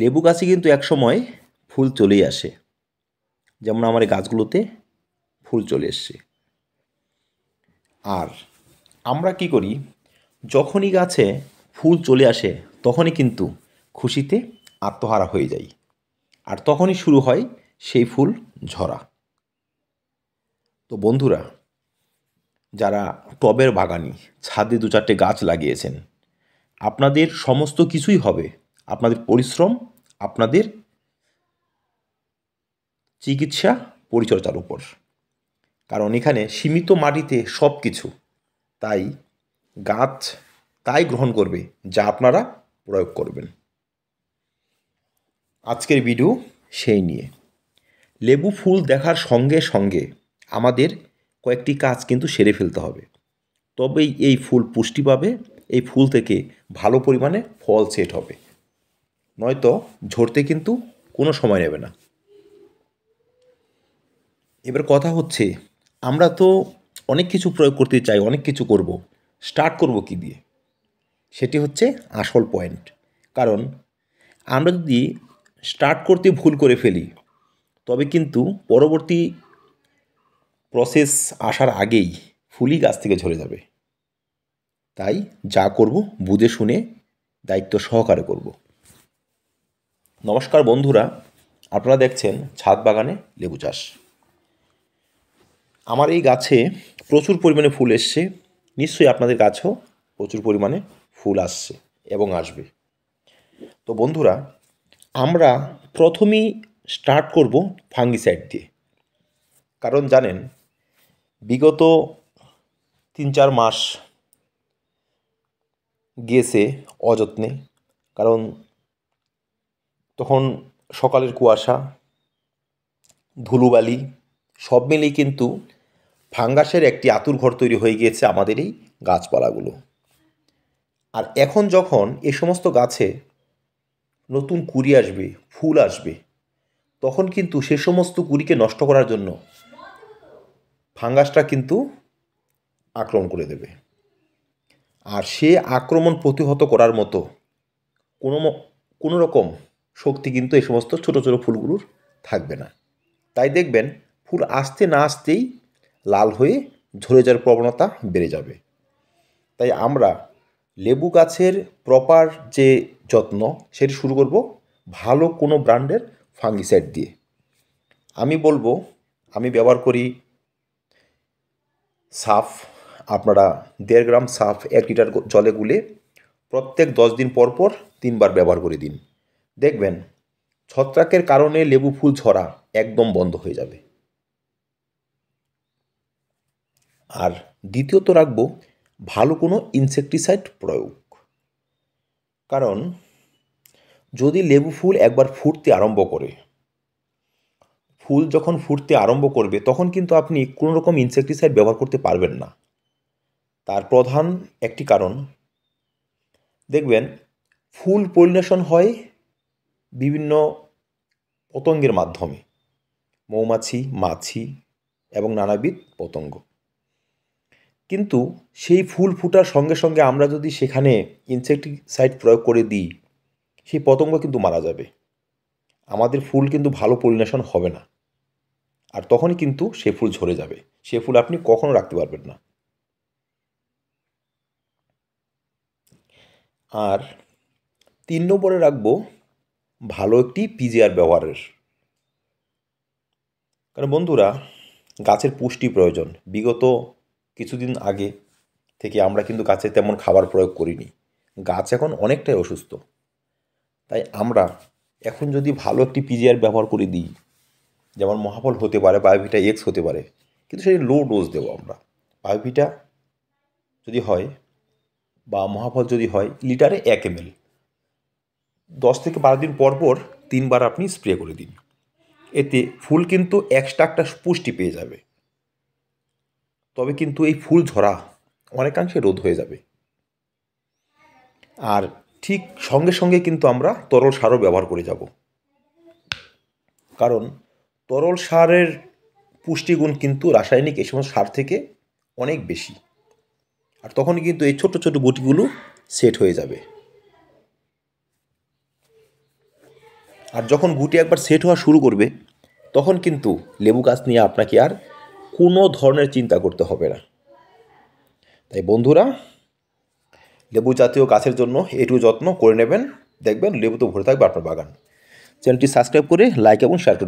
লেবু গাছে কিন্তু এক সময় ফুল চলেই আসে যেমন আমার এই গাছগুলোতে ফুল চলে এসছে আর আমরা কি করি যখনই গাছে ফুল চলে আসে তখনই কিন্তু খুশিতে আত্মহারা হয়ে যাই আর তখনই শুরু হয় সেই ফুল ঝরা তো বন্ধুরা যারা টবের বাগানি ছাদে দু চারটে গাছ লাগিয়েছেন আপনাদের সমস্ত কিছুই হবে আপনাদের পরিশ্রম আপনাদের চিকিৎসা পরিচর্যার উপর কারণ এখানে সীমিত মাটিতে সব কিছু তাই গাছ তাই গ্রহণ করবে যা আপনারা প্রয়োগ করবেন আজকের ভিডিও সেই নিয়ে লেবু ফুল দেখার সঙ্গে সঙ্গে আমাদের কয়েকটি কাজ কিন্তু সেরে ফেলতে হবে তবেই এই ফুল পুষ্টি পাবে এই ফুল থেকে ভালো পরিমাণে ফল সেট হবে নয়তো ঝরতে কিন্তু কোনো সময় নেবে না এবার কথা হচ্ছে আমরা তো অনেক কিছু প্রয়োগ করতে চাই অনেক কিছু করব স্টার্ট করব কি দিয়ে সেটি হচ্ছে আসল পয়েন্ট কারণ আমরা যদি স্টার্ট করতে ভুল করে ফেলি তবে কিন্তু পরবর্তী প্রসেস আসার আগেই ফুলি গাছ থেকে ঝরে যাবে তাই যা করব বুঝে শুনে দায়িত্ব সহকারে করব নমস্কার বন্ধুরা আপনারা দেখছেন ছাদ বাগানে লেবু চাষ আমার এই গাছে প্রচুর পরিমাণে ফুল এসছে নিশ্চয়ই আপনাদের গাছেও প্রচুর পরিমাণে ফুল আসছে এবং আসবে তো বন্ধুরা আমরা প্রথমেই স্টার্ট করব ফাঙ্গিসাইড দিয়ে কারণ জানেন বিগত তিন চার মাস গিয়েছে অযত্নে কারণ তখন সকালের কুয়াশা ধুলোবালি সব মিলেই কিন্তু ফাঙ্গাসের একটি আতুর ঘর তৈরি হয়ে গিয়েছে আমাদের এই গাছপালাগুলো আর এখন যখন এ সমস্ত গাছে নতুন কুড়ি আসবে ফুল আসবে তখন কিন্তু সে সমস্ত কুড়িকে নষ্ট করার জন্য ফাঙ্গাসটা কিন্তু আক্রমণ করে দেবে আর সে আক্রমণ প্রতিহত করার মতো কোনো কোনো রকম শক্তি কিন্তু এই সমস্ত ছোটো ছোটো ফুলগুলোর থাকবে না তাই দেখবেন ফুল আসতে না আসতেই লাল হয়ে ঝরে যাওয়ার প্রবণতা বেড়ে যাবে তাই আমরা লেবু গাছের প্রপার যে যত্ন সেটি শুরু করব ভালো কোনো ব্র্যান্ডের ফাঙ্গিসাইড দিয়ে আমি বলবো আমি ব্যবহার করি সাফ আপনারা দেড় গ্রাম সাফ এক লিটার জলে গুলে প্রত্যেক দশ দিন পর পর তিনবার ব্যবহার করে দিন দেখবেন ছত্রাকের কারণে লেবু ফুল ছড়া একদম বন্ধ হয়ে যাবে আর দ্বিতীয়ত রাখবো ভালো কোনো ইনসেকটিসাইড প্রয়োগ কারণ যদি লেবু ফুল একবার ফুটতে আরম্ভ করে ফুল যখন ফুটতে আরম্ভ করবে তখন কিন্তু আপনি কোনো রকম ইনসেকটিসাইড ব্যবহার করতে পারবেন না তার প্রধান একটি কারণ দেখবেন ফুল পলিনেশন হয় বিভিন্ন পতঙ্গের মাধ্যমে মৌমাছি মাছি এবং নানাবিধ পতঙ্গ কিন্তু সেই ফুল ফুটার সঙ্গে সঙ্গে আমরা যদি সেখানে ইনসেক্টিসাইড প্রয়োগ করে দিই সেই পতঙ্গ কিন্তু মারা যাবে আমাদের ফুল কিন্তু ভালো পলিনেশন হবে না আর তখনই কিন্তু সে ফুল ঝরে যাবে সে ফুল আপনি কখনো রাখতে পারবেন না আর তিন নম্বরে রাখবো ভালো একটি পিজিআর ব্যবহারের কারণ বন্ধুরা গাছের পুষ্টি প্রয়োজন বিগত কিছুদিন আগে থেকে আমরা কিন্তু গাছে তেমন খাবার প্রয়োগ করিনি গাছ এখন অনেকটাই অসুস্থ তাই আমরা এখন যদি ভালো একটি পিজিআর ব্যবহার করে দিই যেমন মহাফল হতে পারে বায়োভিটা এক্স হতে পারে কিন্তু সেই লো ডোজ দেবো আমরা বায়োভিটা যদি হয় বা মহাফল যদি হয় লিটারে এক এম এল দশ থেকে বারো দিন পর পর তিনবার আপনি স্প্রে করে দিন এতে ফুল কিন্তু এক্সট্রা একটা পুষ্টি পেয়ে যাবে তবে কিন্তু এই ফুল ঝরা অনেকাংশে রোধ হয়ে যাবে আর ঠিক সঙ্গে সঙ্গে কিন্তু আমরা তরল সারও ব্যবহার করে যাব কারণ তরল সারের পুষ্টিগুণ কিন্তু রাসায়নিক এই সমস্ত সার থেকে অনেক বেশি আর তখন কিন্তু এই ছোট ছোট গুটিগুলো সেট হয়ে যাবে আর যখন গুটি একবার সেট হওয়া শুরু করবে তখন কিন্তু লেবু গাছ নিয়ে আপনাকে আর কোনো ধরনের চিন্তা করতে হবে না তাই বন্ধুরা লেবু জাতীয় গাছের জন্য একটু যত্ন করে নেবেন দেখবেন লেবু তো ভরে থাকবে আপনার বাগান চ্যানেলটি সাবস্ক্রাইব করে লাইক এবং শেয়ার করুন